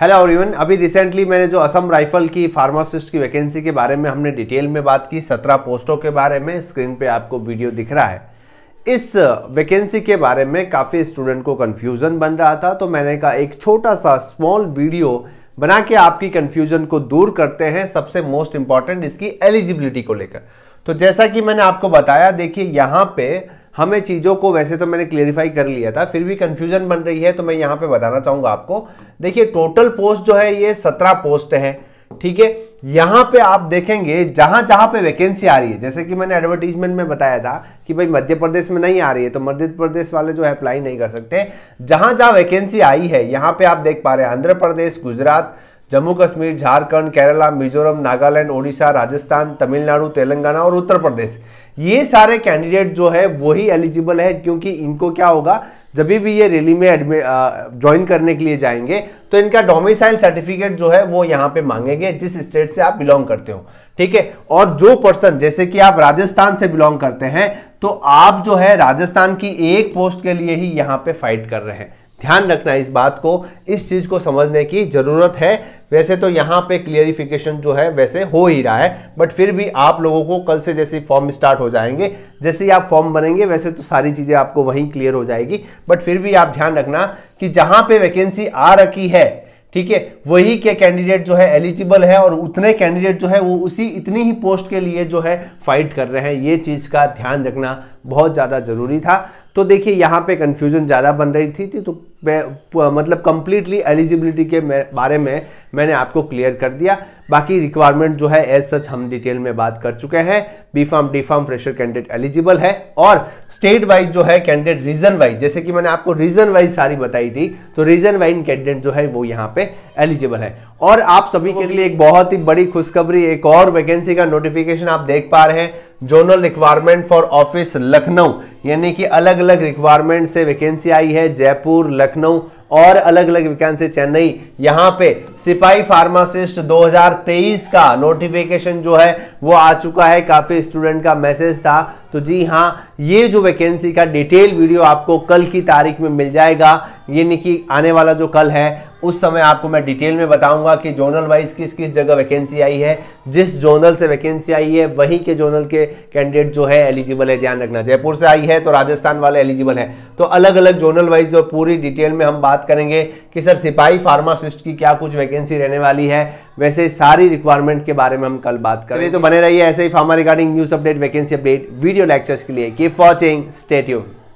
hello और even अभी recently मैंने जो असम राइफल की फार्मासिस्ट की वैकेंसी के बारे में हमने डिटेल में बात की सत्रह पोस्टों के बारे में स्क्रीन पे आपको वीडियो दिख रहा है इस वैकेंसी के बारे में काफ़ी स्टूडेंट को कन्फ्यूज़न बन रहा था तो मैंने कहा एक छोटा सा स्मॉल वीडियो बना के आपकी कन्फ्यूज़न को दूर करते हैं सबसे मोस्ट इम्पॉर्टेंट इसकी एलिजिबिलिटी को लेकर तो जैसा कि मैंने आपको बताया देखिए यहाँ पर हमें चीज़ों को वैसे तो मैंने क्लेरिफाई कर लिया था फिर भी कन्फ्यूजन बन रही है तो मैं यहाँ पे बताना चाहूँगा आपको देखिए टोटल पोस्ट जो है ये सत्रह पोस्ट है ठीक है यहाँ पे आप देखेंगे जहाँ जहाँ पे वैकेंसी आ रही है जैसे कि मैंने एडवर्टीजमेंट में बताया था कि भाई मध्य प्रदेश में नहीं आ रही है तो मध्य प्रदेश वाले जो है अप्लाई नहीं कर सकते जहाँ जहाँ वैकेंसी आई है यहाँ पे आप देख पा रहे हैं आंध्र प्रदेश गुजरात जम्मू कश्मीर झारखंड केरला मिजोरम नागालैंड ओडिशा राजस्थान तमिलनाडु तेलंगाना और उत्तर प्रदेश ये सारे कैंडिडेट जो है वही एलिजिबल है क्योंकि इनको क्या होगा जब भी ये रैली में ज्वाइन करने के लिए जाएंगे तो इनका डोमिसाइल सर्टिफिकेट जो है वो यहाँ पे मांगेंगे जिस स्टेट से आप बिलोंग करते हो ठीक है और जो पर्सन जैसे कि आप राजस्थान से बिलोंग करते हैं तो आप जो है राजस्थान की एक पोस्ट के लिए ही यहाँ पे फाइट कर रहे हैं ध्यान रखना इस बात को इस चीज़ को समझने की ज़रूरत है वैसे तो यहाँ पे क्लियरिफिकेशन जो है वैसे हो ही रहा है बट फिर भी आप लोगों को कल से जैसे फॉर्म स्टार्ट हो जाएंगे जैसे ही आप फॉर्म बनेंगे वैसे तो सारी चीज़ें आपको वहीं क्लियर हो जाएगी बट फिर भी आप ध्यान रखना कि जहाँ पे वैकेंसी आ रखी है ठीक है वही के कैंडिडेट जो है एलिजिबल है और उतने कैंडिडेट जो है वो उसी इतनी ही पोस्ट के लिए जो है फाइट कर रहे हैं ये चीज़ का ध्यान रखना बहुत ज़्यादा ज़रूरी था तो देखिए यहाँ पे कन्फ्यूजन ज़्यादा बन रही थी, थी तो मतलब कम्प्लीटली एलिजिबिलिटी के बारे में मैंने आपको क्लियर कर दिया बाकी रिक्वायरमेंट जो है एज सच हम डिटेल में बात कर चुके हैं B pharm D pharm fresher candidate eligible है और स्टेट वाइज जो है कैंडिडेट रीजन वाइज जैसे कि मैंने आपको रीजन वाइज सारी बताई थी तो रीजन वाइज कैंडिडेट जो है वो यहाँ पे एलिजिबल है और आप सभी के लिए एक बहुत ही बड़ी खुशखबरी एक और वैकेंसी का नोटिफिकेशन आप देख पा रहे हैं zonal requirement for office Lucknow यानी कि अलग अलग रिक्वायरमेंट से वैकेंसी आई है जयपुर लखनऊ और अलग अलग वैकेंसी चेन्नई यहां पे सिपाही फार्मासिस्ट 2023 का नोटिफिकेशन जो है वो आ चुका है काफ़ी स्टूडेंट का मैसेज था तो जी हाँ ये जो वैकेंसी का डिटेल वीडियो आपको कल की तारीख में मिल जाएगा ये नहीं कि आने वाला जो कल है उस समय आपको मैं डिटेल में बताऊंगा कि जोनल वाइज किस किस जगह वैकेंसी आई है जिस जोनल से वैकेंसी आई है वहीं के जोनल के कैंडिडेट जो है एलिजिबल है ध्यान रखना जयपुर से आई है तो राजस्थान वाले एलिजिबल है तो अलग अलग जोनल वाइज जो पूरी डिटेल में हम बात बात करेंगे कि सर सिपाही फार्मासिस्ट की क्या कुछ वैकेंसी रहने वाली है वैसे सारी रिक्वायरमेंट के बारे में हम कल बात करें तो बने रहिए ऐसे ही pharma regarding news update vacancy update video lectures के लिए कीप वॉचिंग स्टेट्यून